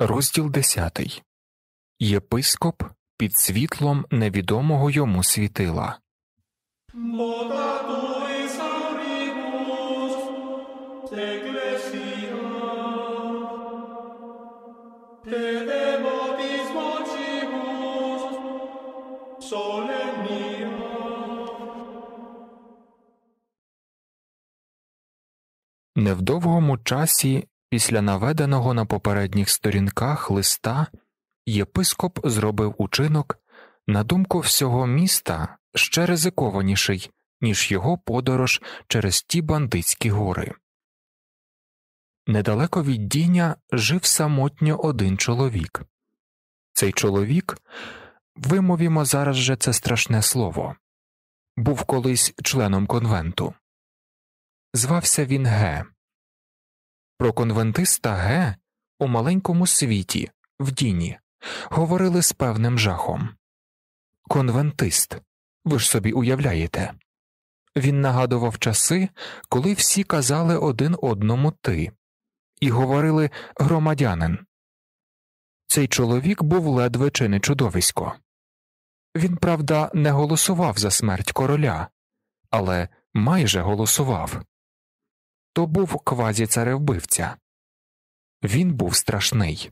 Розділ 10. Єпископ під світлом невідомого йому світила. Невдовгому часі Після наведеного на попередніх сторінках листа єпископ зробив учинок, на думку всього міста, ще ризикованіший, ніж його подорож через ті бандитські гори. Недалеко від Діня жив самотньо один чоловік. Цей чоловік вимовімо зараз же це страшне слово був колись членом конвенту. Звався він Ге про конвентиста Г у маленькому світі в Діні говорили з певним жахом. Конвентист, ви ж собі уявляєте. Він нагадував часи, коли всі казали один одному ти і говорили громадянин. Цей чоловік був ледве чи не чудовисько. Він, правда, не голосував за смерть короля, але майже голосував то був квазі-царевбивця. Він був страшний.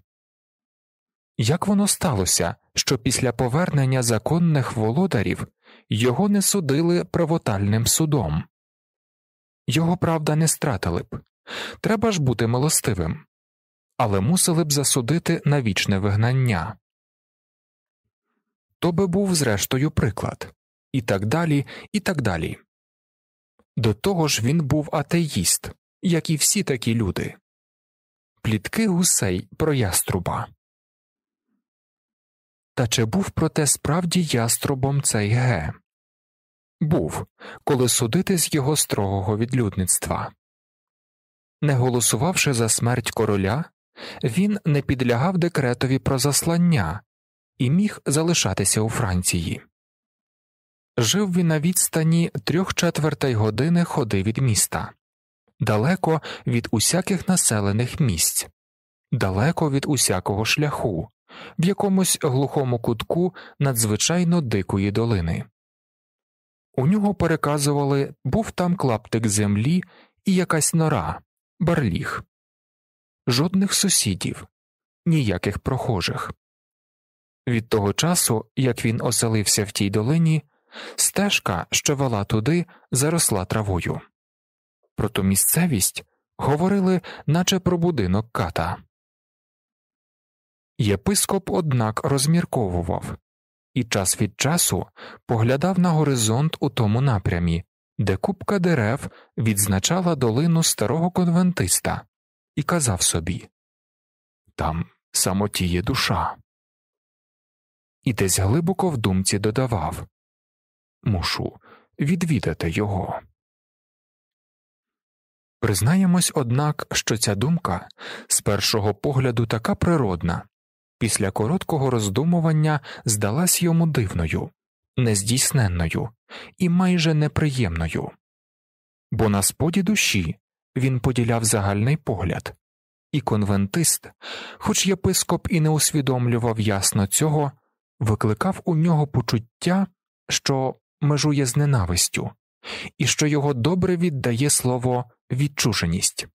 Як воно сталося, що після повернення законних володарів його не судили правотальним судом? Його правда не стратили б треба ж бути милостивим, але мусили б засудити на вічне вигнання. То би був зрештою приклад, і так далі, і так далі. До того ж він був атеїст, як і всі такі люди. Плітки гусей про яструба. Та чи був проте справді яструбом цей ге? Був, коли судити з його строгого відлюдництва. Не голосувавши за смерть короля, він не підлягав декретові про заслання і міг залишатися у Франції. Жив він на відстані трьох четвертей години ходи від міста, далеко від усяких населених місць, далеко від усякого шляху, в якомусь глухому кутку надзвичайно дикої долини. У нього переказували був там клаптик землі і якась нора, барліг, жодних сусідів, ніяких прохожих. Від того часу, як він оселився в тій долині. Стежка, що вела туди, заросла травою. Про ту місцевість говорили, наче про будинок ката. Єпископ, однак, розмірковував і час від часу поглядав на горизонт у тому напрямі, де купка дерев відзначала долину старого конвентиста, і казав собі Там самотіє душа. І десь глибоко в думці додавав мушу відвідати його. Признаємось, однак, що ця думка з першого погляду така природна, після короткого роздумування здалась йому дивною, нездійсненною і майже неприємною, бо на споді душі він поділяв загальний погляд, і конвентист, хоч єпископ і не усвідомлював ясно цього, викликав у нього почуття, що межує з ненавистю, і що його добре віддає слово відчуженість.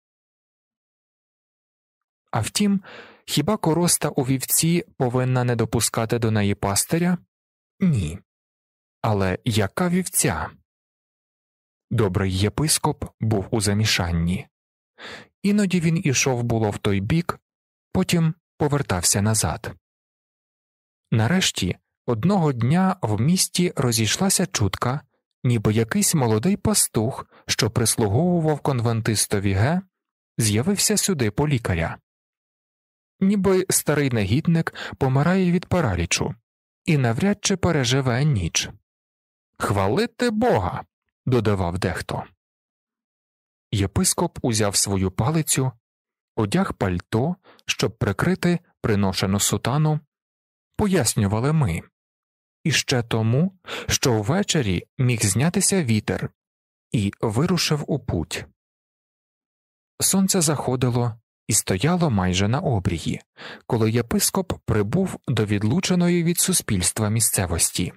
А втім, хіба короста у вівці повинна не допускати до неї пастиря? Ні. Але яка вівця? Добрий єпископ був у замішанні. Іноді він ішов було в той бік, потім повертався назад. Нарешті Одного дня в місті розійшлася чутка, ніби якийсь молодий пастух, що прислуговував конвентистові Ге, з'явився сюди по лікаря. Ніби старий негідник помирає від паралічу і навряд чи переживе ніч. Хвалити Бога. додавав дехто. Єпископ узяв свою палицю, одяг пальто, щоб прикрити приношену сутану, пояснювали ми і ще тому, що ввечері міг знятися вітер і вирушив у путь. Сонце заходило і стояло майже на обрії, коли єпископ прибув до відлученої від суспільства місцевості.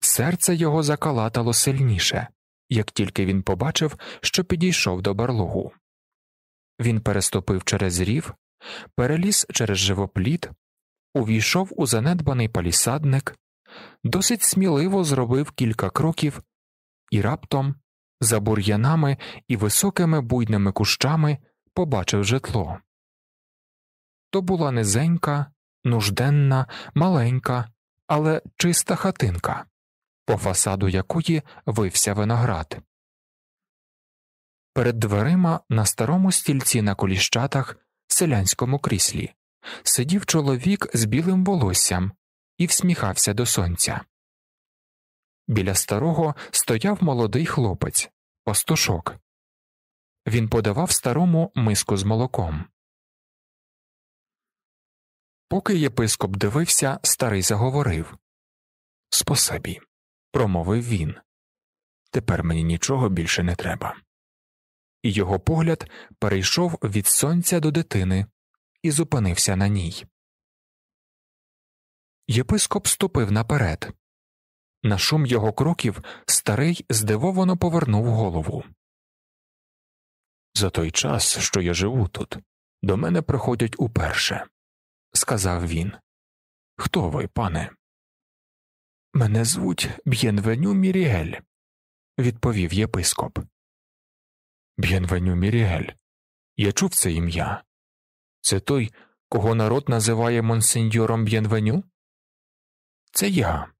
Серце його закалатало сильніше, як тільки він побачив, що підійшов до барлогу. Він переступив через рів, переліз через живопліт увійшов у занедбаний палісадник, досить сміливо зробив кілька кроків і раптом, за бур'янами і високими буйними кущами, побачив житло. То була низенька, нужденна, маленька, але чиста хатинка, по фасаду якої вився виноград. Перед дверима на старому стільці на коліщатах, селянському кріслі, сидів чоловік з білим волоссям і всміхався до сонця. Біля старого стояв молодий хлопець, пастушок. Він подавав старому миску з молоком. Поки єпископ дивився, старий заговорив Способі, промовив він. Тепер мені нічого більше не треба. І його погляд перейшов від сонця до дитини, і зупинився на ній. Єпископ ступив наперед. На шум його кроків старий здивовано повернув голову. За той час, що я живу тут, до мене приходять уперше, сказав він. Хто ви, пане? Мене звуть Б'єнвеню Мірігель, відповів єпископ. Б'єнвеню Мірігель. Я чув це ім'я. Це той, кого народ називає монсеньором Б'єнвеню? Це я.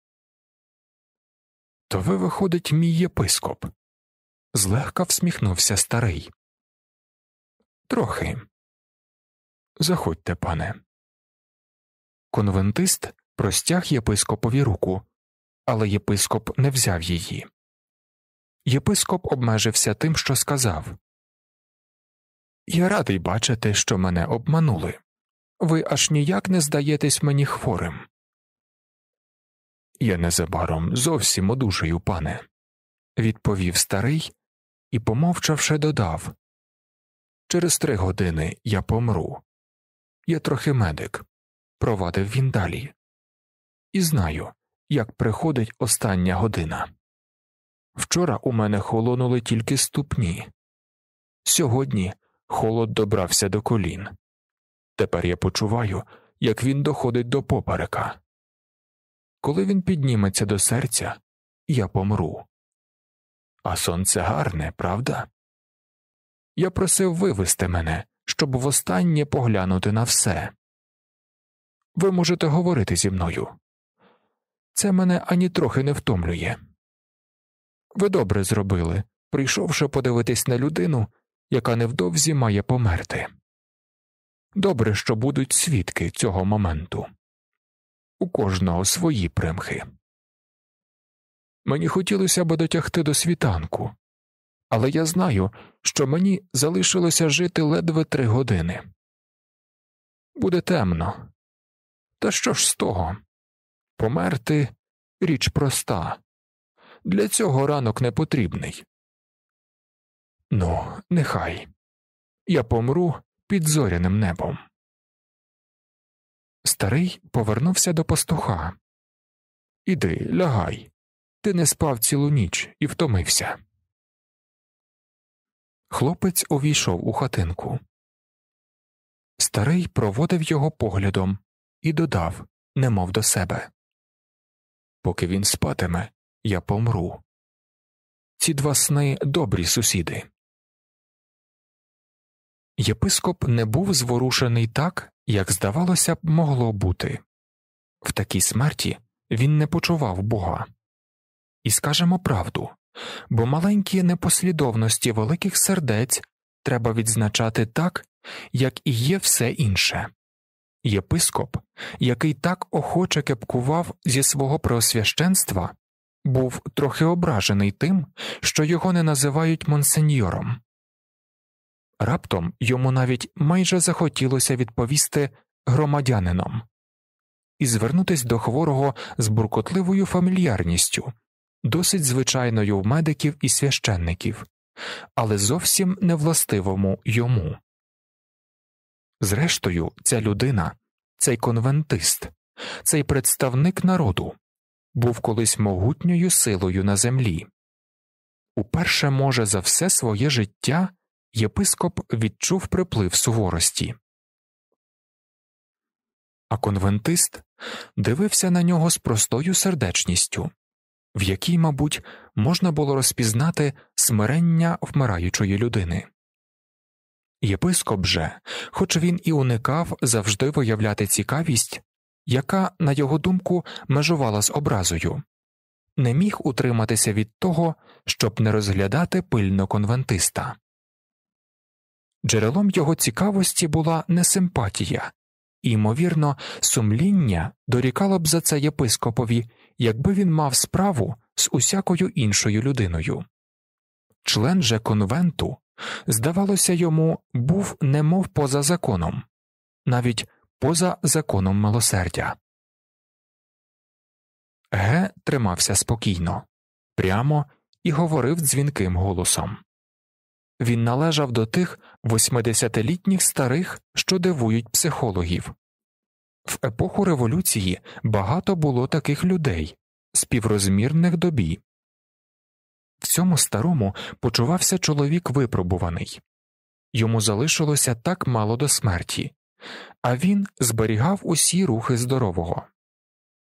То ви, виходить, мій єпископ. Злегка всміхнувся старий. Трохи. Заходьте, пане. Конвентист простяг єпископові руку, але єпископ не взяв її. Єпископ обмежився тим, що сказав я радий бачити, що мене обманули. Ви аж ніяк не здаєтесь мені хворим. Я незабаром зовсім одужаю, пане, відповів старий і, помовчавши, додав Через три години я помру. Я трохи медик, провадив він далі, і знаю, як приходить остання година. Вчора у мене холонули тільки ступні. Сьогодні холод добрався до колін. Тепер я почуваю, як він доходить до поперека. Коли він підніметься до серця, я помру. А сонце гарне, правда? Я просив вивести мене, щоб востаннє поглянути на все. Ви можете говорити зі мною. Це мене ані трохи не втомлює. Ви добре зробили, прийшовши подивитись на людину, яка невдовзі має померти. Добре, що будуть свідки цього моменту у кожного свої примхи. Мені хотілося би дотягти до світанку, але я знаю, що мені залишилося жити ледве три години. Буде темно. Та що ж з того? Померти річ проста. Для цього ранок не потрібний. Ну, нехай. Я помру під зоряним небом. Старий повернувся до пастуха. Іди, лягай. Ти не спав цілу ніч і втомився. Хлопець увійшов у хатинку. Старий проводив його поглядом і додав, немов до себе Поки він спатиме, я помру. Ці два сни добрі сусіди. Єпископ не був зворушений так, як, здавалося б, могло бути в такій смерті він не почував Бога. І скажемо правду, бо маленькі непослідовності великих сердець треба відзначати так, як і є все інше. Єпископ, який так охоче кепкував зі свого преосвященства, був трохи ображений тим, що його не називають монсеньйором. Раптом йому навіть майже захотілося відповісти громадянином і звернутись до хворого з буркотливою фамільярністю, досить звичайною в медиків і священників, але зовсім невластивому йому. Зрештою, ця людина, цей конвентист, цей представник народу був колись могутньою силою на землі, уперше може за все своє життя єпископ відчув приплив суворості. А конвентист дивився на нього з простою сердечністю, в якій, мабуть, можна було розпізнати смирення вмираючої людини. Єпископ же, хоч він і уникав завжди виявляти цікавість, яка, на його думку, межувала з образою, не міг утриматися від того, щоб не розглядати пильно конвентиста. Джерелом його цікавості була не симпатія, ймовірно, сумління дорікало б за це єпископові, якби він мав справу з усякою іншою людиною. Член же конвенту, здавалося, йому був немов поза законом, навіть поза законом милосердя. Ге тримався спокійно, прямо і говорив дзвінким голосом він належав до тих 80-літніх старих, що дивують психологів. В епоху революції багато було таких людей, співрозмірних добі. В цьому старому почувався чоловік випробуваний йому залишилося так мало до смерті, а він зберігав усі рухи здорового.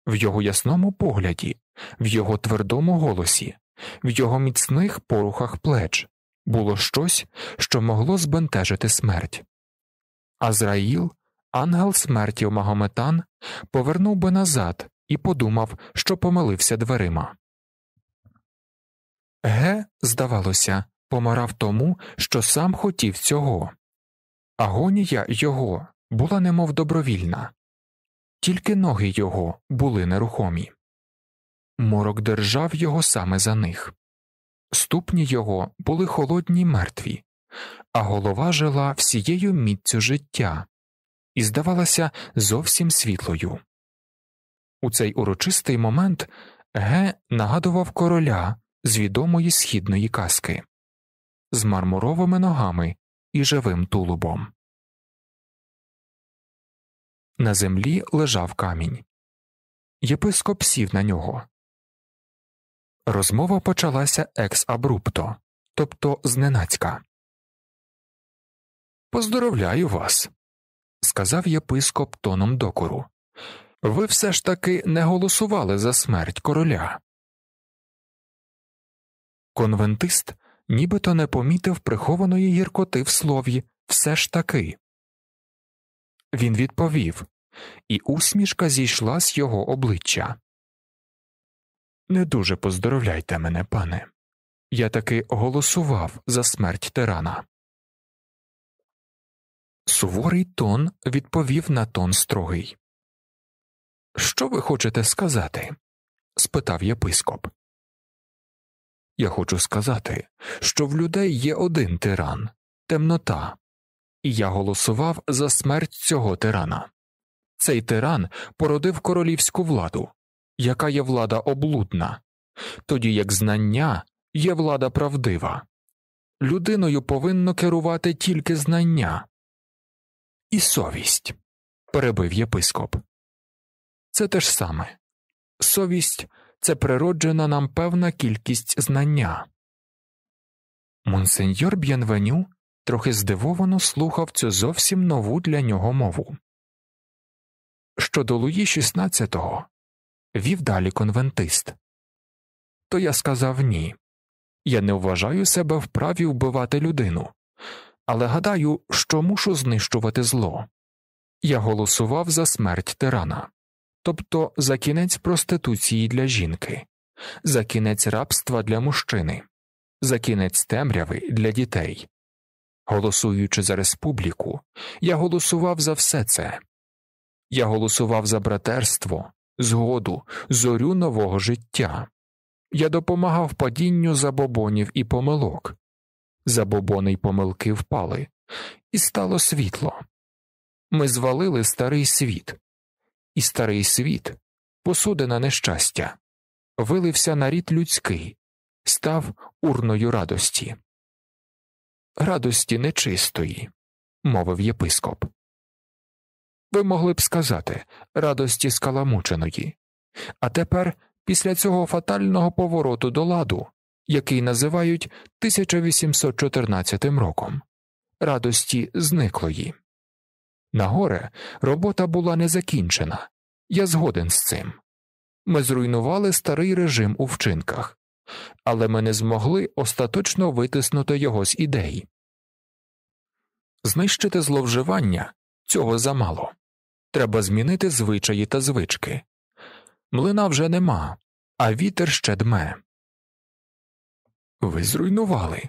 В його ясному погляді, в його твердому голосі, в його міцних порухах плеч, було щось, що могло збентежити смерть. Азраїл, ангел смерті Магометан, повернув би назад і подумав, що помилився дверима. Ге, здавалося, помирав тому, що сам хотів цього. Агонія його була немов добровільна, тільки ноги його були нерухомі. Морок держав його саме за них. Ступні його були холодні мертві, а голова жила всією міцю життя і здавалася зовсім світлою. У цей урочистий момент Ге нагадував короля з відомої східної казки з мармуровими ногами і живим тулубом. На землі лежав камінь. Єпископ сів на нього. Розмова почалася екс-абрупто, тобто зненацька. Поздоровляю вас, сказав єпископ тоном докору. Ви все ж таки не голосували за смерть короля. Конвентист нібито не помітив прихованої гіркоти в слові все ж таки. Він відповів, і усмішка зійшла з його обличчя. Не дуже поздоровляйте мене, пане. Я таки голосував за смерть тирана. Суворий тон відповів на тон строгий. Що ви хочете сказати? спитав єпископ. Я хочу сказати, що в людей є один тиран темнота, і я голосував за смерть цього тирана. Цей тиран породив королівську владу, яка є влада облудна, тоді як знання є влада правдива. Людиною повинно керувати тільки знання і совість, перебив єпископ. Це те ж саме совість це природжена нам певна кількість знання. Монсеньор Б'янвеню трохи здивовано слухав цю зовсім нову для нього мову. Щодо Луї XVI, вів далі конвентист. То я сказав ні. Я не вважаю себе вправі вбивати людину, але гадаю, що мушу знищувати зло. Я голосував за смерть тирана, тобто за кінець проституції для жінки, за кінець рабства для мужчини, за кінець темряви для дітей. Голосуючи за республіку, я голосував за все це. Я голосував за братерство, згоду, зорю нового життя. Я допомагав падінню забобонів і помилок. Забобони й помилки впали, і стало світло. Ми звалили старий світ, і старий світ, посудина нещастя, вилився на рід людський, став урною радості. Радості нечистої, мовив єпископ. Ви могли б сказати радості скаламученої. А тепер, після цього фатального повороту до ладу, який називають 1814 роком, радості зниклої. Нагоре робота була не закінчена. Я згоден з цим. Ми зруйнували старий режим у вчинках, але ми не змогли остаточно витиснути його з ідей. Знищити зловживання цього замало треба змінити звичаї та звички. Млина вже нема, а вітер ще дме. Ви зруйнували.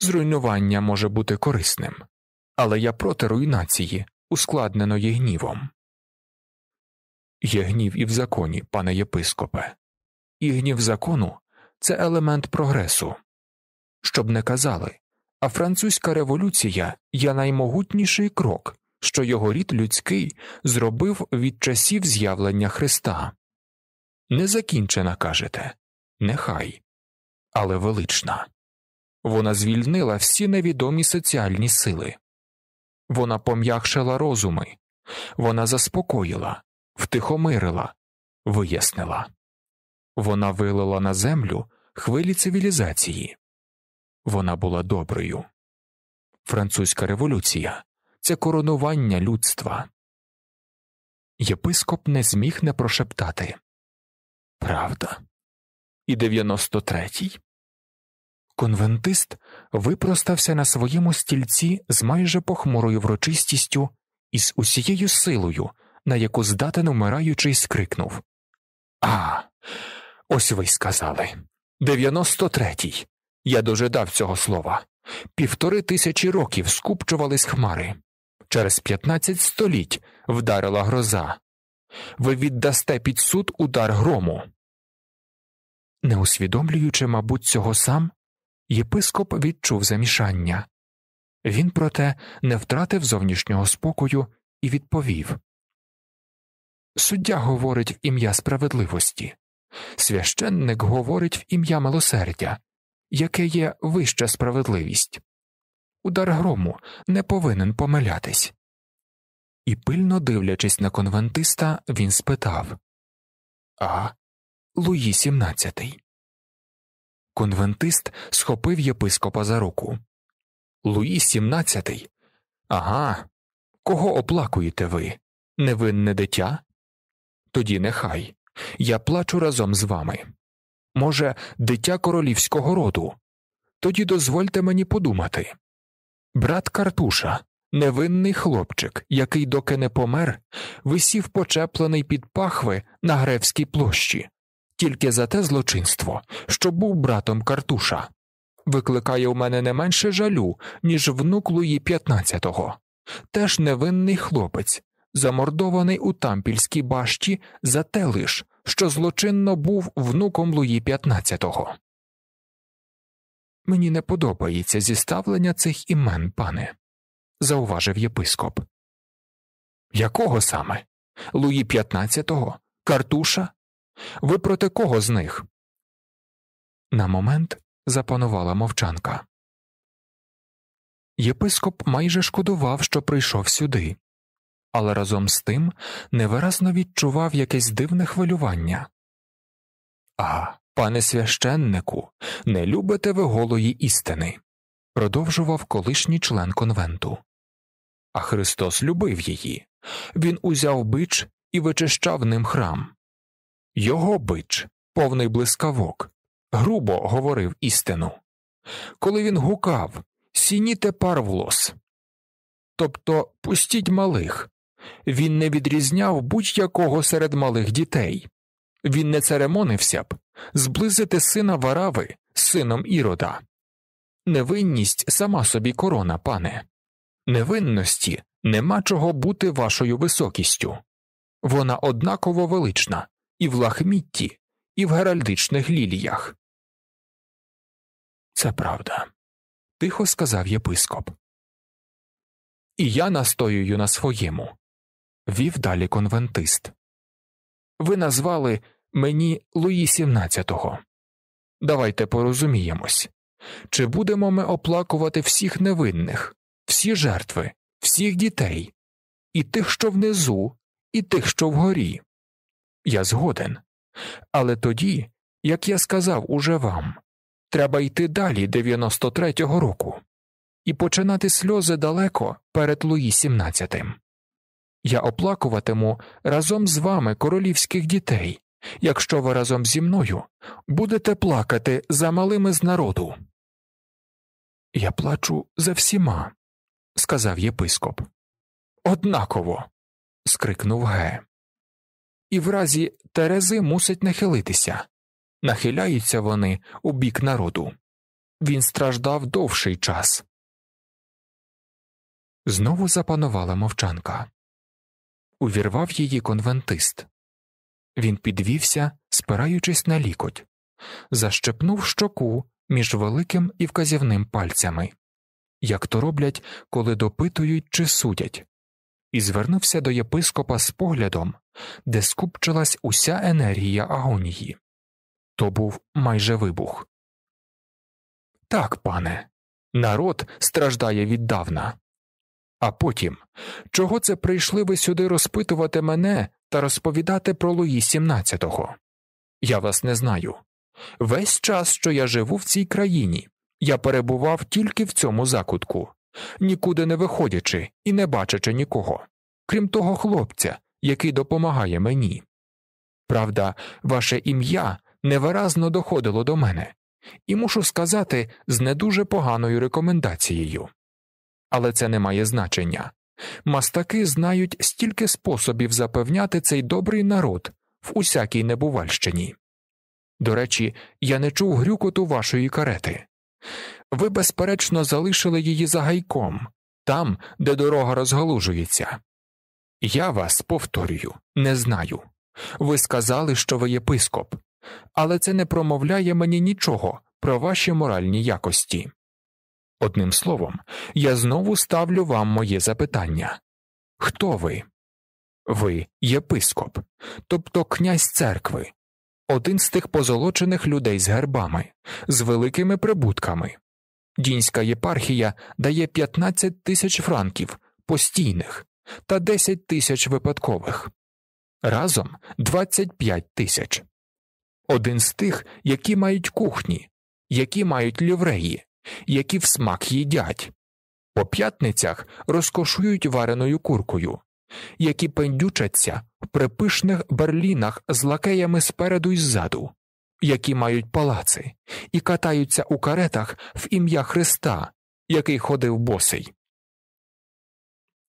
Зруйнування може бути корисним, але я проти руйнації, ускладненої гнівом. Є гнів і в законі, пане єпископе, і гнів закону це елемент прогресу. Щоб не казали, а французька революція є наймогутніший крок, що його рід людський зробив від часів з'явлення Христа. Незакінчена кажете, нехай, але велична. Вона звільнила всі невідомі соціальні сили, вона пом'якшила розуми, вона заспокоїла, втихомирила, вияснила, вона вилила на землю хвилі цивілізації. Вона була доброю. Французька революція це коронування людства. Єпископ не зміг не прошептати Правда. І 93-й. Конвентист випростався на своєму стільці з майже похмурою врочистістю і з усією силою, на яку здатен умираючий скрикнув А, ось ви й сказали. Дев'яносто третій. Я дожидав цього слова. Півтори тисячі років скупчувались хмари через 15 століть вдарила гроза. Ви віддасте під суд удар грому. Не усвідомлюючи, мабуть, цього сам, єпископ відчув замішання. Він, проте, не втратив зовнішнього спокою і відповів Суддя говорить в ім'я справедливості, священник говорить в ім'я милосердя, яке є вища справедливість. Удар грому не повинен помилятись. І пильно дивлячись на конвентиста, він спитав А Луї сімнадцятий. Конвентист схопив єпископа за руку. Луї сімнадцятий. Ага. Кого оплакуєте ви? Невинне дитя? Тоді нехай. Я плачу разом з вами. Може, дитя королівського роду. Тоді дозвольте мені подумати. Брат Картуша, невинний хлопчик, який, доки не помер, висів почеплений під пахви на Гревській площі, тільки за те злочинство, що був братом Картуша, викликає у мене не менше жалю, ніж внук Луї 15-го. теж невинний хлопець, замордований у тампільській башті за те лиш, що злочинно був внуком Луї 15-го. Мені не подобається зіставлення цих імен, пане, зауважив єпископ. Якого саме? Луї XV? Картуша? Ви проти кого з них? На момент запанувала мовчанка. Єпископ майже шкодував, що прийшов сюди, але разом з тим невиразно відчував якесь дивне хвилювання. А пане священнику, не любите ви голої істини, продовжував колишній член конвенту. А Христос любив її. Він узяв бич і вичищав ним храм. Його бич, повний блискавок, грубо говорив істину. Коли він гукав Сініте парвлос. Тобто пустіть малих. Він не відрізняв будь якого серед малих дітей. Він не церемонився б, зблизити сина варави з сином ірода. Невинність сама собі корона, пане, невинності нема чого бути вашою високістю. Вона однаково велична і в лахмітті, і в геральдичних ліліях. Це правда, тихо сказав єпископ. І я настоюю на своєму, вів далі конвентист. Ви назвали мені Луї XVII. Давайте порозуміємось чи будемо ми оплакувати всіх невинних, всі жертви, всіх дітей, і тих, що внизу, і тих, що вгорі. Я згоден. Але тоді, як я сказав уже вам, треба йти далі 93-го року і починати сльози далеко перед Луї XVII. Я оплакуватиму разом з вами королівських дітей, якщо ви разом зі мною будете плакати за малими з народу. Я плачу за всіма, сказав єпископ. Однаково. скрикнув Ге. І в разі Терези мусить нахилитися. Нахиляються вони у бік народу. Він страждав довший час. Знову запанувала мовчанка. Увірвав її конвентист. Він підвівся, спираючись на лікоть, защепнув щоку між великим і вказівним пальцями, як то роблять, коли допитують чи судять, і звернувся до єпископа з поглядом, де скупчилась уся енергія агонії. То був майже вибух. Так, пане, народ страждає віддавна. А потім, чого це прийшли ви сюди розпитувати мене та розповідати про Луї 17-го? Я вас не знаю. Весь час, що я живу в цій країні, я перебував тільки в цьому закутку, нікуди не виходячи і не бачачи нікого, крім того хлопця, який допомагає мені. Правда, ваше ім'я невиразно доходило до мене, і мушу сказати з не дуже поганою рекомендацією але це не має значення. Мастаки знають стільки способів запевняти цей добрий народ в усякій небувальщині. До речі, я не чув грюкоту вашої карети. Ви, безперечно, залишили її за гайком, там, де дорога розгалужується. Я вас повторюю, не знаю. Ви сказали, що ви єпископ, але це не промовляє мені нічого про ваші моральні якості. Одним словом, я знову ставлю вам моє запитання хто ви? Ви єпископ, тобто князь церкви, один з тих позолочених людей з гербами, з великими прибутками. Дінська єпархія дає 15 тисяч франків постійних та 10 тисяч випадкових, разом 25 тисяч. Один з тих, які мають кухні, які мають лівреї, які в смак їдять, по п'ятницях розкошують вареною куркою, які пендючаться в припишних берлінах з лакеями спереду і ззаду, які мають палаци і катаються у каретах в ім'я Христа, який ходив босий.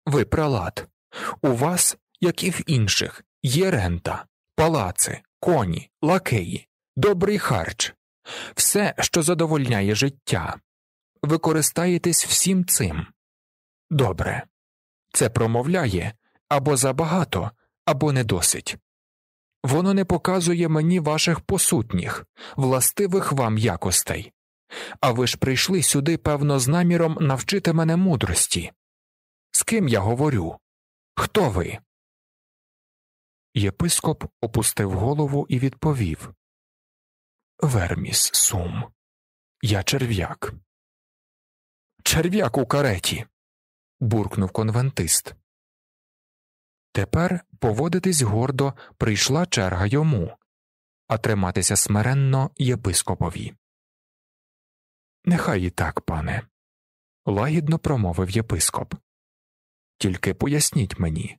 Ви пралат. У вас, як і в інших, є рента, палаци, коні, лакеї, добрий харч, все, що задовольняє життя. Ви користаєтесь всім цим. Добре. Це промовляє або забагато, або не досить. Воно не показує мені ваших посутніх, властивих вам якостей. А ви ж прийшли сюди, певно, з наміром навчити мене мудрості. З ким я говорю? Хто ви? Єпископ опустив голову і відповів Верміс Сум. Я черв'як. Черв'як у кареті. буркнув конвентист. Тепер поводитись гордо прийшла черга йому, а триматися смиренно єпископові. Нехай і так, пане, лагідно промовив єпископ. Тільки поясніть мені,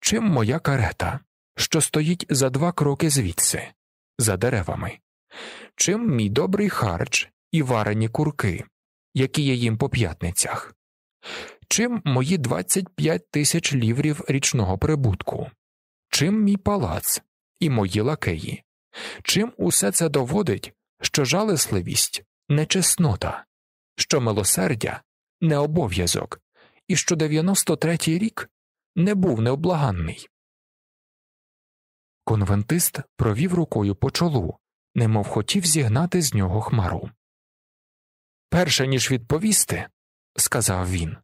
чим моя карета, що стоїть за два кроки звідси, за деревами, чим мій добрий харч і варені курки, які я їм по п'ятницях, чим мої 25 тисяч ліврів річного прибутку, чим мій палац і мої лакеї, чим усе це доводить, що жалесливість не чеснота, що милосердя не обов'язок, і що 93-й рік не був необлаганний. Конвентист провів рукою по чолу, немов хотів зігнати з нього хмару. Перше ніж відповісти, сказав він,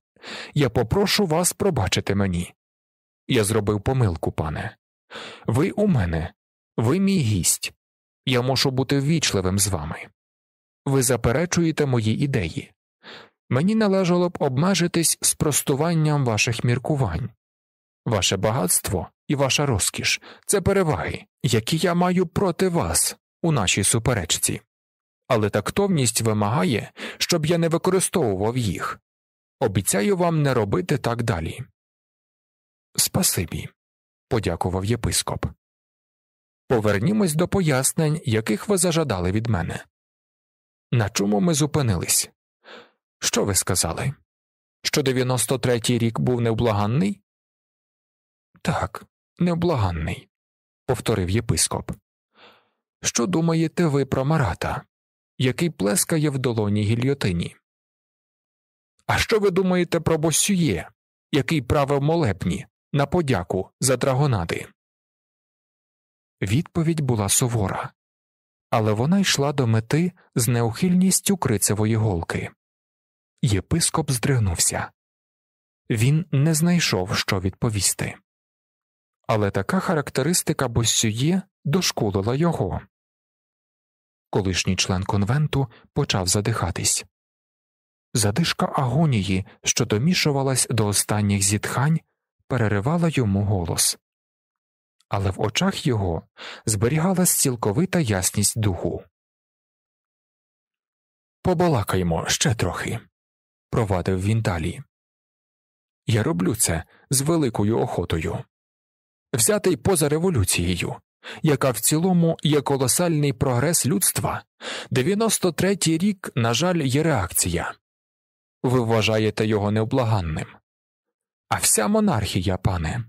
я попрошу вас пробачити мені. Я зробив помилку, пане. Ви у мене, ви мій гість. Я мушу бути ввічливим з вами. Ви заперечуєте мої ідеї. Мені належало б обмежитись спростуванням ваших міркувань. Ваше багатство і ваша розкіш це переваги, які я маю проти вас, у нашій суперечці, але тактовність вимагає, щоб я не використовував їх. Обіцяю вам не робити так далі. Спасибі. подякував єпископ. Повернімось до пояснень, яких ви зажадали від мене. На чому ми зупинились? Що ви сказали? Що 93-й рік був невблаганний? Так, невблаганний, повторив єпископ. Що думаєте ви про Марата, який плескає в долоні гільйотині? А що ви думаєте про Босює, який правив молебні на подяку за драгонади? Відповідь була сувора, але вона йшла до мети з неухильністю крицевої голки. Єпископ здригнувся він не знайшов, що відповісти. Але така характеристика Босює дошкулила його колишній член конвенту почав задихатись. Задишка агонії, що домішувалась до останніх зітхань, переривала йому голос, але в очах його зберігалась цілковита ясність духу. Побалакаймо ще трохи, провадив він далі. Я роблю це з великою охотою. Взятий поза революцією, яка в цілому є колосальний прогрес людства, 93-й рік, на жаль, є реакція ви вважаєте його невблаганним. А вся монархія, пане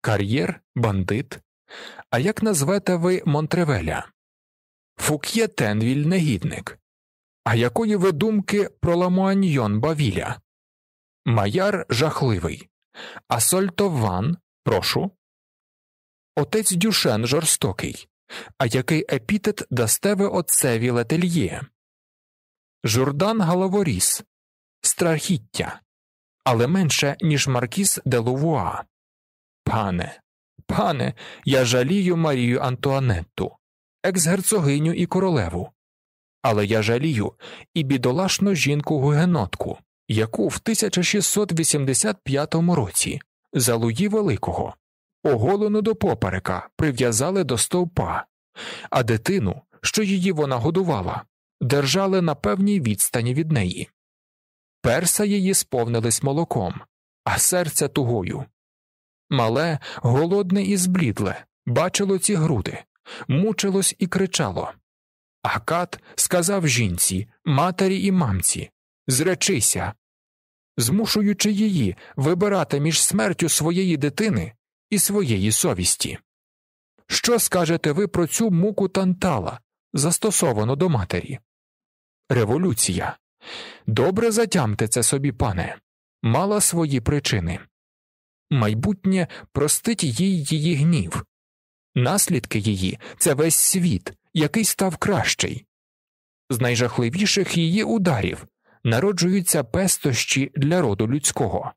кар'єр, бандит. А як назвете ви Монтревеля? Фук'є Тенвіль негідник. А якої ви думки про Ламуаньйон Бавіля? Маяр жахливий. А Сольтован, прошу отець Дюшен жорстокий, а який епітет дасте ви отцеві летельє? Журдан Галаворіс, страхіття, але менше, ніж Маркіс де Лувуа. Пане, пане, я жалію Марію Антуанетту, герцогиню і королеву. Але я жалію і бідолашну жінку гугенотку, яку в 1685 році за Луї Великого оголену до поперека, прив'язали до стовпа, а дитину, що її вона годувала, держали на певній відстані від неї. Перса її сповнились молоком, а серця тугою. Мале, голодне і зблідле, бачило ці груди, мучилось і кричало. А кат сказав жінці, матері і мамці Зречися, змушуючи її вибирати між смертю своєї дитини і своєї совісті. Що скажете ви про цю муку тантала, застосовану до матері? Революція. Добре затямте це собі, пане, мала свої причини. Майбутнє простить їй її гнів, наслідки її це весь світ, який став кращий. З найжахливіших її ударів народжуються пестощі для роду людського.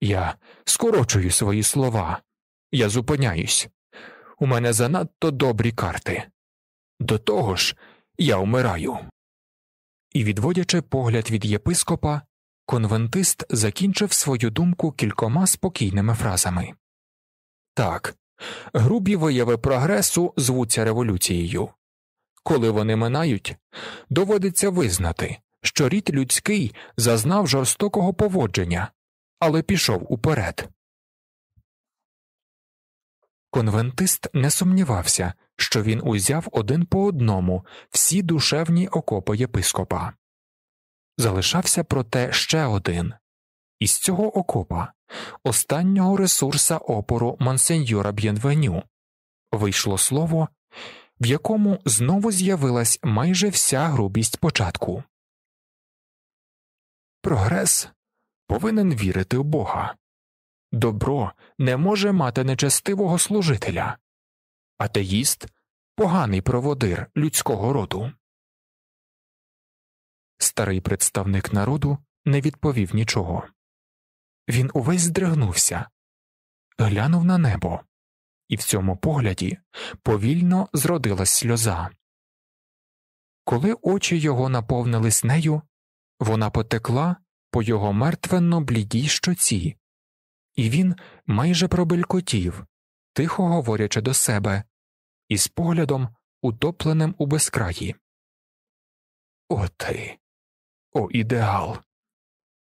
Я скорочую свої слова, я зупиняюсь. У мене занадто добрі карти. До того ж, я вмираю. І, відводячи погляд від єпископа, конвентист закінчив свою думку кількома спокійними фразами Так, грубі вияви прогресу звуться революцією. Коли вони минають, доводиться визнати, що рід людський зазнав жорстокого поводження але пішов уперед. Конвентист не сумнівався, що він узяв один по одному всі душевні окопи єпископа. Залишався проте ще один із цього окопа, останнього ресурса опору Монсеньора Б'єнвеню, вийшло слово, в якому знову з'явилась майже вся грубість початку. Прогрес повинен вірити в Бога. Добро не може мати нечестивого служителя, атеїст поганий проводир людського роду. Старий представник народу не відповів нічого. Він увесь здригнувся, глянув на небо, і в цьому погляді повільно зродилась сльоза. Коли очі його наповнились нею, вона потекла по його мертвенно блідій щоці, і він майже пробелькотів, тихо говорячи до себе, із поглядом, утопленим у безкраї. О ти, о ідеал!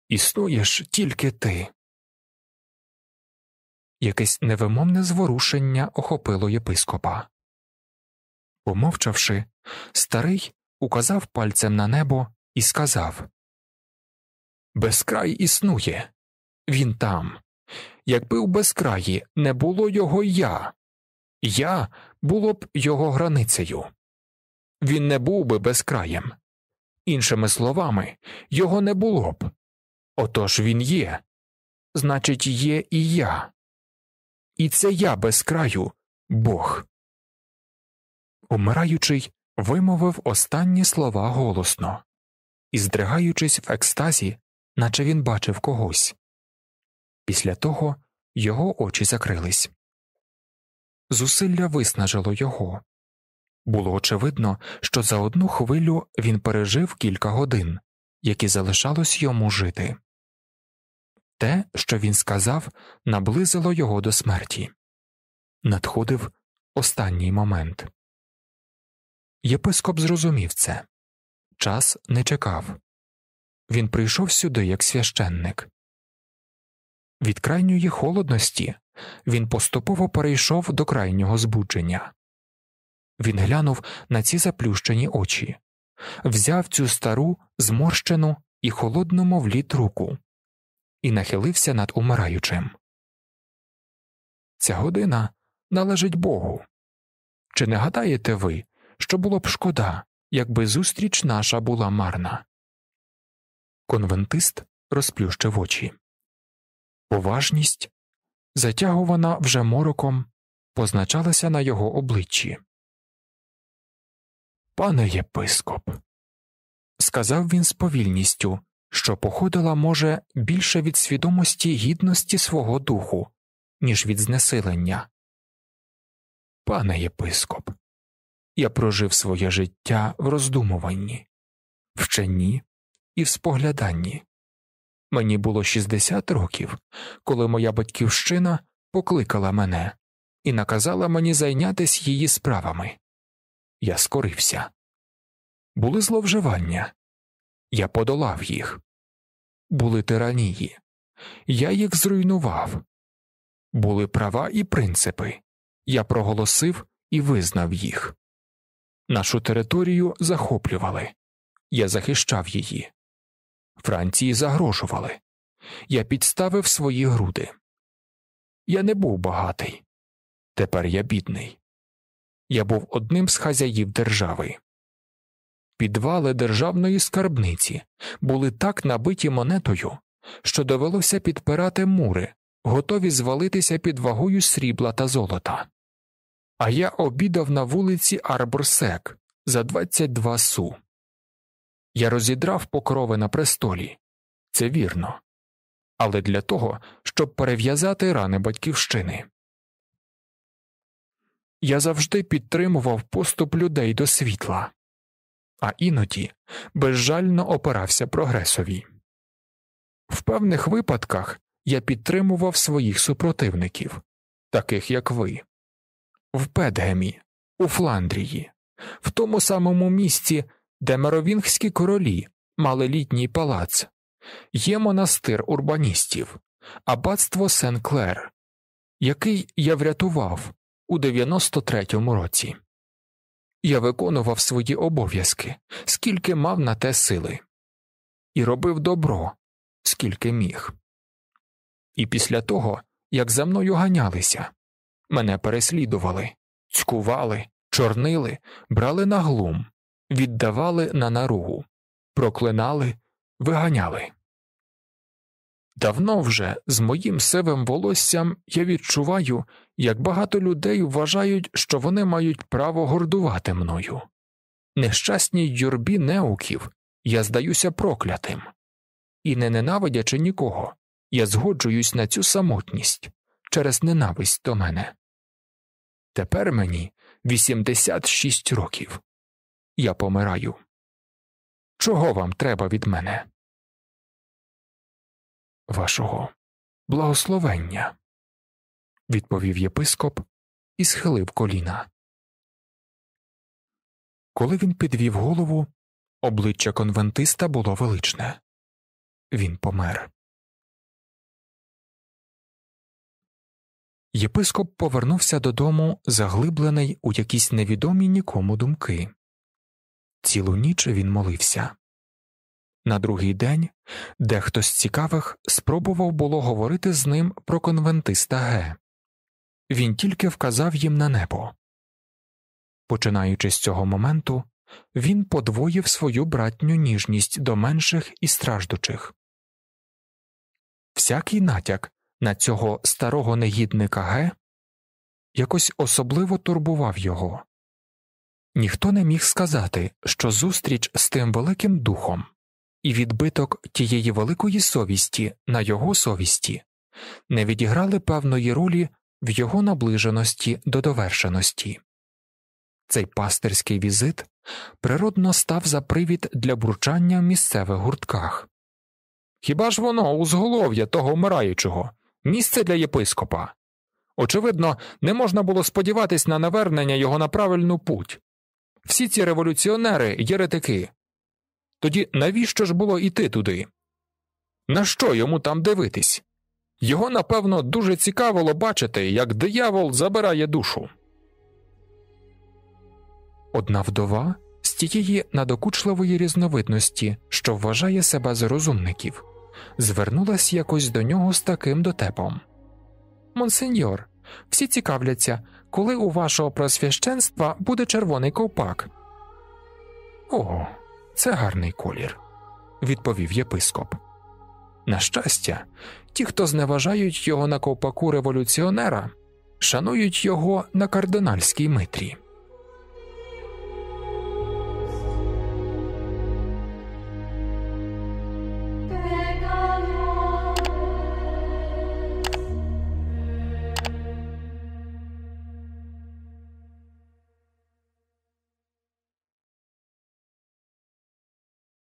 Існуєш тільки ти. Якесь невимовне зворушення охопило єпископа. Помовчавши, старий указав пальцем на небо і сказав Безкрай існує, він там. Якби в безкраї не було його я, я було б його границею. Він не був би безкраєм. Іншими словами, його не було б. Отож він є, значить, є і я. І це я безкраю Бог. Умираючий вимовив останні слова голосно і, здригаючись в екстазі, наче він бачив когось. Після того його очі закрились. Зусилля виснажило його. Було очевидно, що за одну хвилю він пережив кілька годин, які залишалось йому жити. Те, що він сказав, наблизило його до смерті. Надходив останній момент. Єпископ зрозумів це час не чекав він прийшов сюди як священник. Від крайньої холодності він поступово перейшов до крайнього збудження. Він глянув на ці заплющені очі, взяв цю стару, зморщену і холодну мов лід руку і нахилився над умираючим. Ця година належить Богу. Чи не гадаєте ви, що було б шкода, якби зустріч наша була марна? Конвентист розплющив очі. Поважність, затягувана вже мороком, позначалася на його обличчі. Пане єпископ, сказав він з повільністю, що походила, може, більше від свідомості гідності свого духу, ніж від знесилення. Пане єпископ, я прожив своє життя в роздумуванні, вчені і в спогляданні. Мені було 60 років, коли моя батьківщина покликала мене і наказала мені зайнятися її справами. Я скорився. Були зловживання, я подолав їх, були тиранії, я їх зруйнував, були права і принципи. Я проголосив і визнав їх. Нашу територію захоплювали, я захищав її. Франції загрожували. Я підставив свої груди. Я не був багатий. Тепер я бідний. Я був одним з хазяїв держави. Підвали державної скарбниці були так набиті монетою, що довелося підпирати мури, готові звалитися під вагою срібла та золота. А я обідав на вулиці Арборсек за 22 су. Я розідрав покрови на престолі, це вірно, але для того, щоб перев'язати рани батьківщини. Я завжди підтримував поступ людей до світла, а іноді безжально опирався прогресові. В певних випадках я підтримував своїх супротивників, таких як ви, в Педгемі, у Фландрії, в тому самому місці де меровінгські королі мали літній палац, є монастир урбаністів, аббатство Сен Клер, який я врятував у 93-му році. Я виконував свої обов'язки, скільки мав на те сили, і робив добро, скільки міг. І після того, як за мною ганялися, мене переслідували, цькували, чорнили, брали на глум, віддавали на наругу, проклинали, виганяли. Давно вже з моїм сивим волоссям я відчуваю, як багато людей вважають, що вони мають право гордувати мною. Нещасній юрбі неуків я здаюся проклятим, і не ненавидячи нікого, я згоджуюсь на цю самотність через ненависть до мене. Тепер мені 86 років я помираю. Чого вам треба від мене? Вашого благословення, відповів єпископ і схилив коліна. Коли він підвів голову, обличчя конвентиста було величне. Він помер. Єпископ повернувся додому, заглиблений у якісь невідомі нікому думки. Цілу ніч він молився. На другий день дехто з цікавих спробував було говорити з ним про конвентиста ге. Він тільки вказав їм на небо. Починаючи з цього моменту, він подвоїв свою братню ніжність до менших і страждучих. Всякий натяк на цього старого негідника ге якось особливо турбував його ніхто не міг сказати, що зустріч з тим великим духом і відбиток тієї великої совісті на його совісті не відіграли певної ролі в його наближеності до довершеності. Цей пастирський візит природно став за привід для бурчання в місцевих гуртках. Хіба ж воно узголов'я того вмираючого, місце для єпископа? Очевидно, не можна було сподіватись на навернення його на правильну путь. Всі ці революціонери єретики. Тоді навіщо ж було йти туди? На що йому там дивитись? Його напевно дуже цікавило бачити, як диявол забирає душу. Одна вдова з тієї надокучливої різновидності, що вважає себе за розумників, звернулась якось до нього з таким дотепом. Монсеньор, всі цікавляться, коли у вашого просвященства буде червоний ковпак. О, це гарний колір, відповів єпископ. На щастя, ті, хто зневажають його на ковпаку революціонера, шанують його на кардинальській митрі.